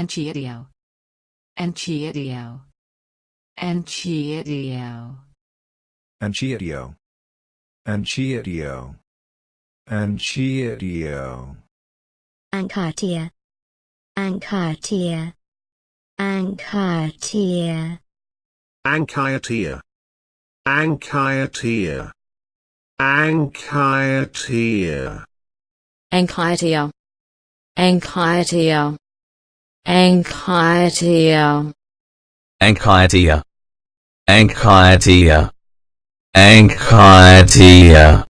Enchiadio. Enchiadio. Enchiadio. Enchiadio. Enchiadio. Enchiadio. Ancartia. Ancartia. Ancartia. Ancartia. Ancartia. Ancartia. Ancartia. Ancartia anxiety anxiety anxiety anxiety